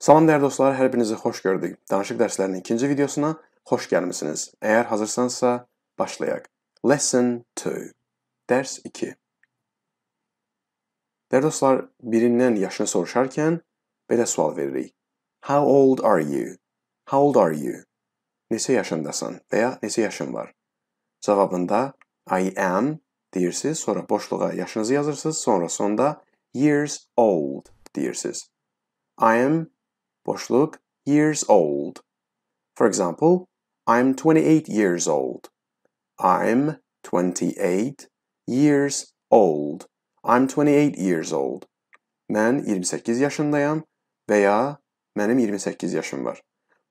Salam dəyərli dostlar, hər birinizi xoş gördük. Danışıq dərslərinin ikinci videosuna xoş gəlmisiniz. Əgər hazırsansa, başlayaq. Lesson 2. Dərs 2. Dəyərli dostlar, birindən yaşını soruşarkən belə sual veririk. How old are you? How old are you? Neçə yaşındasan və ya neçə yaşın var? Cavabında I am deyirsiniz, sonra boşluğa yaşınızı yazırsınız, sonra sonda years old deyirsiniz. I am boşluk years old. For example, I'm 28 years old. I'm 28 years old. I'm 28 years old. Ben 28 yaşındayım veya benim 28 yaşım var.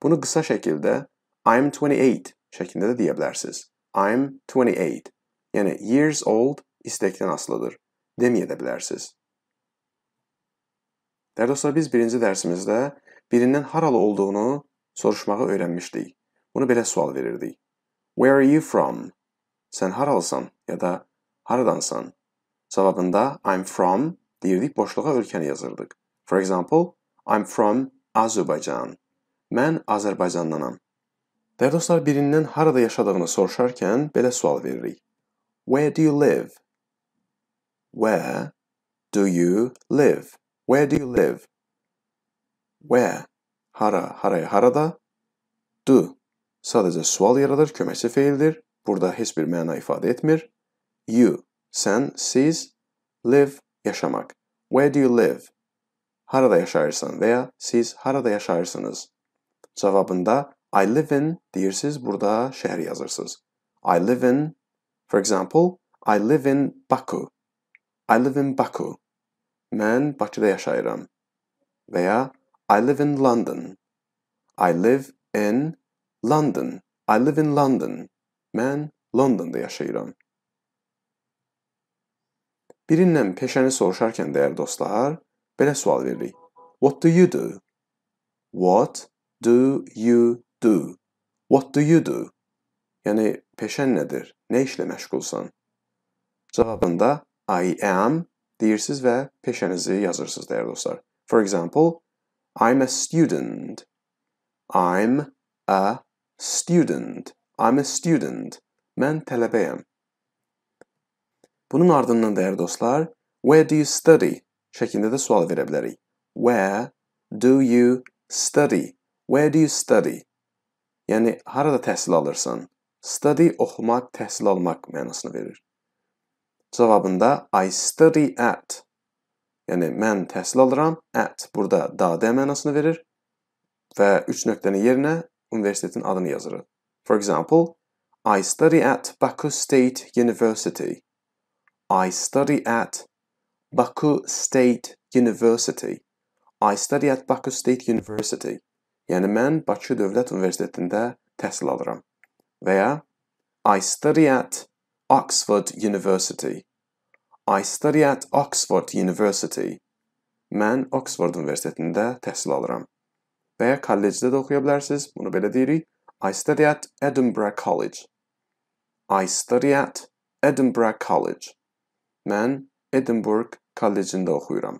Bunu kısa şekilde I'm 28 şeklinde de diyebilirsiniz. I'm 28. Yani years old istekten aslıdır. demeyebilirsiniz. də bilərsiniz. dostlar, biz birinci dersimizde birindən haralı olduğunu soruşmağı öyrənmişdik. Bunu belə sual verirdik. Where are you from? Sən haralısan ya da haradansan? Cavabında I'm from deyirdik, boşluğa ölkəni yazırdıq. For example, I'm from Azərbaycan. Mən Azərbaycandanam. Dəyərli dostlar, birindən harada yaşadığını soruşarkən belə sual veririk. Where do you live? Where do you live? Where do you live? Where hara haraya harada do sadece sual yer kömesi feildir. Burada hiçbir mana ifade etmir. You sen, siz, live yaşamak. Where do you live? Harada yaşarsın veya siz harada yaşarsınız. Cevabında I live in deyirsiniz, burada şehir yazırsınız. I live in, for example, I live in Baku. I live in Baku. Mən Bakıda yaşayıram. Veya I live in London. I live in London. I live in London. Mən Londonda yaşayıram. Birindən peşəni soruşarkən dəyərli dostlar, belə sual veririk. What do you do? What do you do? What do you do? Yəni peşən nədir? Nə işlə məşğulsan? Cavabında I am deyirsiniz və peşənizi yazırsınız dəyərli dostlar. For example, I'm a student. I'm a student. I'm a student. Mən tələbəyəm. Bunun ardından dəyərli dostlar, where do you study? şəklində də sual verə bilərik. Where do you study? Where do you study? Yəni harada təhsil alırsan? Study oxumaq, təhsil almaq mənasını verir. Cavabında I study at Yəni mən təhsil alıram, at burada dadə mənasını verir və 3 nöqtənin yerinə universitetin adını yazırıq. For example, I study at Baku State University. I study at Baku State University. I study at Baku State University. Yəni mən Bakı Dövlət Universitetində təhsil alıram. Və ya I study at Oxford University. I study at Oxford University. Mən Oxford Universitetində təhsil alıram. Və ya kollecdə də oxuya bilərsiniz. Bunu belə deyirik. I study at Edinburgh College. I study at Edinburgh College. Mən Edinburgh Kollecində oxuyuram.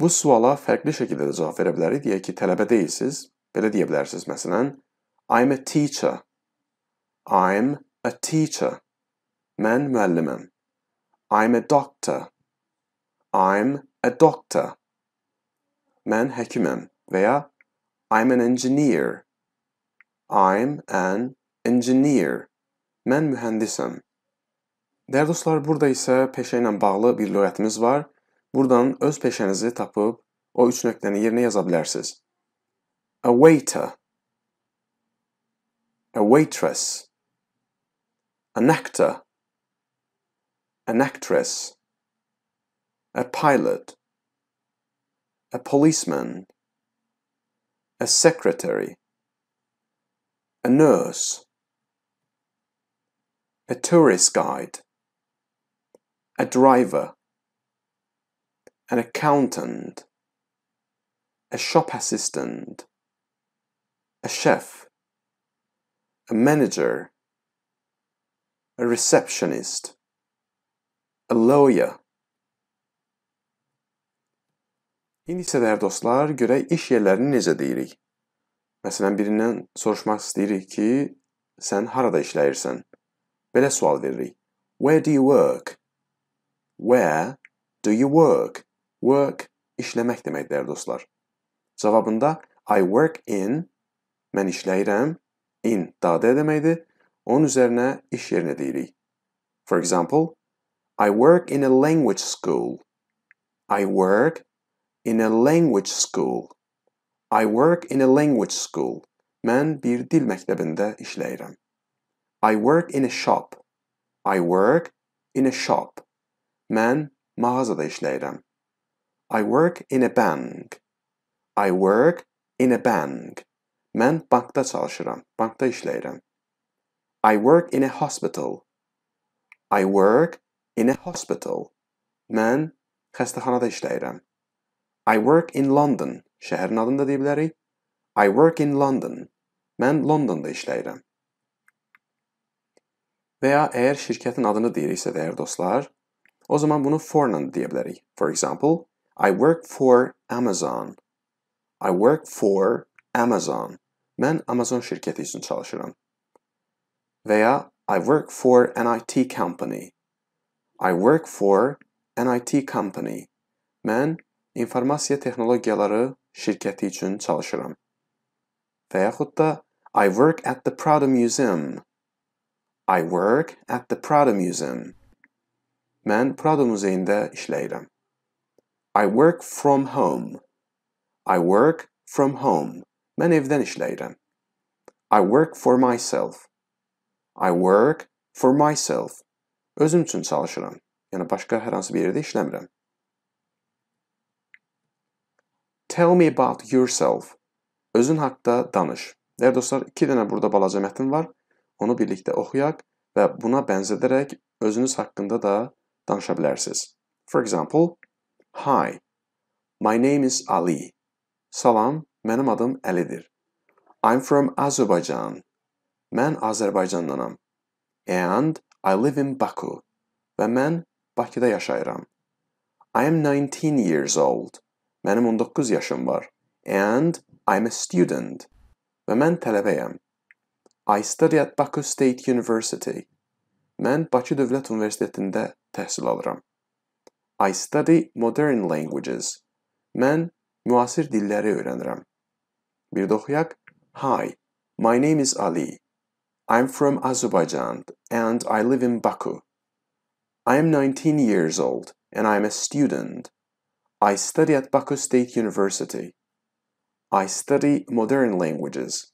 Bu suala fərqli şəkildə də cavab verə bilərik. Deyək ki, tələbə deyilsiniz. Belə deyə bilərsiniz məsələn, I'm a teacher. I'm a teacher. Men müellimim. I'm a doctor. I'm a doctor. Men hekimim veya I'm an engineer. I'm an engineer. Men mühendisim. Değerli dostlar, burada ise peşə bağlı bir lüğətimiz var. Buradan öz peşenizi tapıp o üç nöqtəni yerinə yaza bilərsiniz. A waiter. A waitress. An actor. an actress, a pilot, a policeman, a secretary, a nurse, a tourist guide, a driver, an accountant, a shop assistant, a chef, a manager, a receptionist, a lawyer. İndi isə dəyərli dostlar, görək iş yerlərini necə deyirik. Məsələn, birindən soruşmaq istəyirik ki, sən harada işləyirsən? Belə sual veririk. Where do you work? Where do you work? Work işləmək demək dəyərli dostlar. Cavabında I work in mən işləyirəm, in dadə deməkdir. Onun üzərinə iş yerinə deyirik. For example, I work in a language school. I work in a language school. I work in a language school. Mən bir dil məktəbində işleyirim. I work in a shop. I work in a shop. Mən mağazada işleyirim. I work in a bank. I work in a bank. Mən bankta çalışıram. Bankta işleyirim. I work in a hospital. I work in a hospital. Mən xəstəxanada işləyirəm. I work in London. Şəhərin adını da deyə bilərik. I work in London. Mən Londonda işləyirəm. Və ya əgər şirkətin adını deyiriksə dəyər dostlar, o zaman bunu for ilə deyə bilərik. For example, I work for Amazon. I work for Amazon. Mən Amazon şirkəti üçün çalışıram. Və ya I work for an IT company. I work for an IT company. Mən informasiya texnologiyaları şirkəti üçün çalışıram. Və yaxud da I work at the Prado Museum. I work at the Prado Museum. Mən Prado muzeyində işləyirəm. I work from home. I work from home. Mən evdən işləyirəm. I work for myself. I work for myself. Özüm üçün çalışıram. Yəni başqa hər hansı bir yerdə işləmirəm. Tell me about yourself. Özün haqqında danış. Dəyərli dostlar, 2 dənə burada balaca mətn var. Onu birlikdə oxuyaq və buna bənzədərək özünüz haqqında da danışa bilərsiniz. For example, Hi, my name is Ali. Salam, mənim adım Əlidir. I'm from Azerbaijan. Mən Azərbaycandanam. And I live in Baku və mən Bakıda yaşayıram. I am 19 years old. Mənim 19 yaşım var. And I'm a student. Və mən tələbəyəm. I study at Baku State University. Mən Bakı Dövlət Universitetində təhsil alıram. I study modern languages. Mən müasir dilləri öyrənirəm. Bir də oxuyaq. Hi, my name is Ali. I'm from Azerbaijan and I live in Baku. I am 19 years old and I am a student. I study at Baku State University. I study modern languages.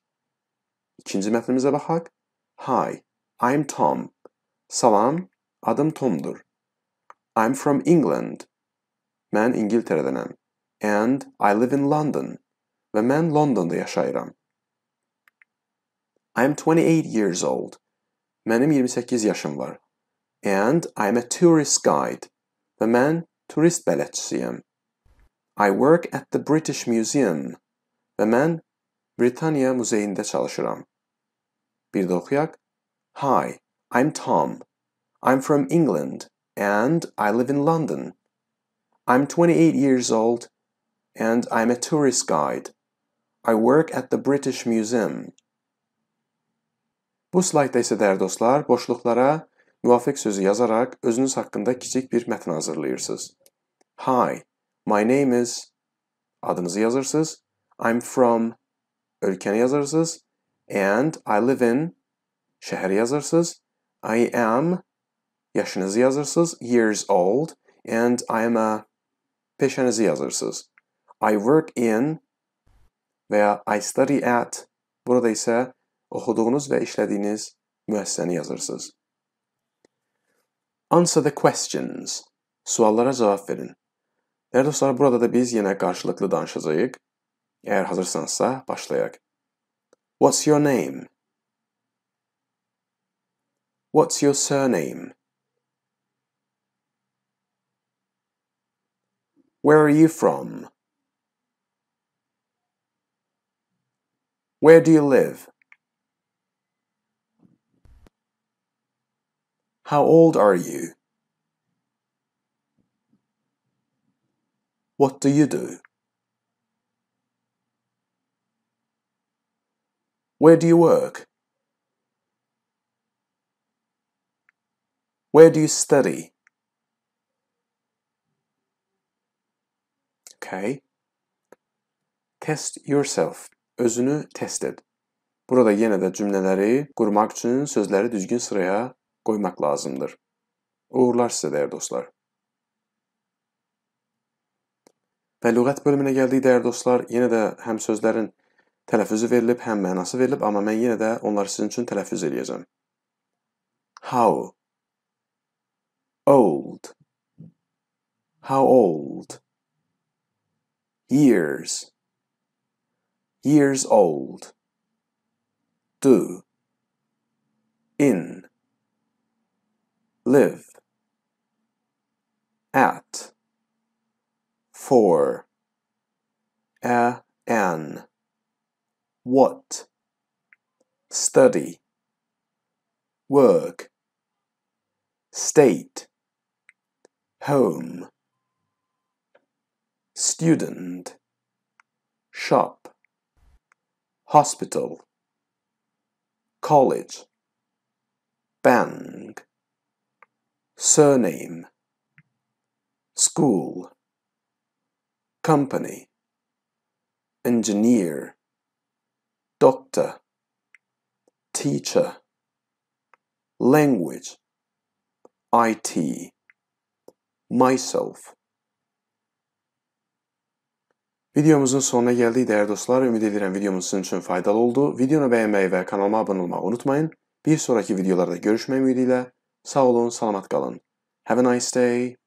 İkinci metnimize bakak. Hi, I'm Tom. Salam, adım Tom'dur. I'm from England. Mən İngiltərədənəm. And I live in London. Ve mən London'da yaşayıram. I'm 28 years old. Benim 28 yaşım var. And I'm a tourist guide. The man turist beletsiyim. I work at the British Museum. Ve ben Britanya Müzeyinde çalışıram. Bir de okuyak. Hi, I'm Tom. I'm from England and I live in London. I'm 28 years old and I'm a tourist guide. I work at the British Museum. Bu slaytda isə dəyərli dostlar, boşluqlara müvafiq sözü yazaraq özünüz haqqında kiçik bir mətn hazırlayırsınız. Hi, my name is adınızı yazırsınız. I'm from ölkəni yazırsınız. And I live in şəhəri yazırsınız. I am yaşınızı yazırsınız. Years old and I am a peşənizi yazırsınız. I work in veya I study at burada isə oxuduğunuz və işlədiyiniz müəssisəni yazırsınız. Answer the questions. Suallara cavab verin. Dəyərli dostlar, burada da biz yenə qarşılıqlı danışacağıq. Əgər hazırsanızsa başlayaq. What's your name? What's your surname? Where are you from? Where do you live? How old are you? What do you do? Where do you work? Where do you study? Okay. Test yourself. Özünü test et. Burada yine de cümleleri kurmak için sözleri düzgün sıraya koymak lazımdır. Uğurlar size değerli dostlar. Və lüğət bölümünə gəldik dəyərli dostlar. Yenə də həm sözlərin tələffüzü verilib, həm mənası verilib, amma mən yenə də onları sizin üçün tələffüz eləyəcəm. How old How old years years old do in live at for a an what study work state home student shop hospital college band surname, school, company, engineer, doctor, teacher, language, IT, myself. Videomuzun sonuna geldik değerli dostlar. Ümit edilen videomuz sizin için faydalı oldu. Videonu beğenmeyi ve kanalıma abone olmayı unutmayın. Bir sonraki videolarda görüşmek ümidiyle. Sağ olun, salamat qalın. Have a nice day.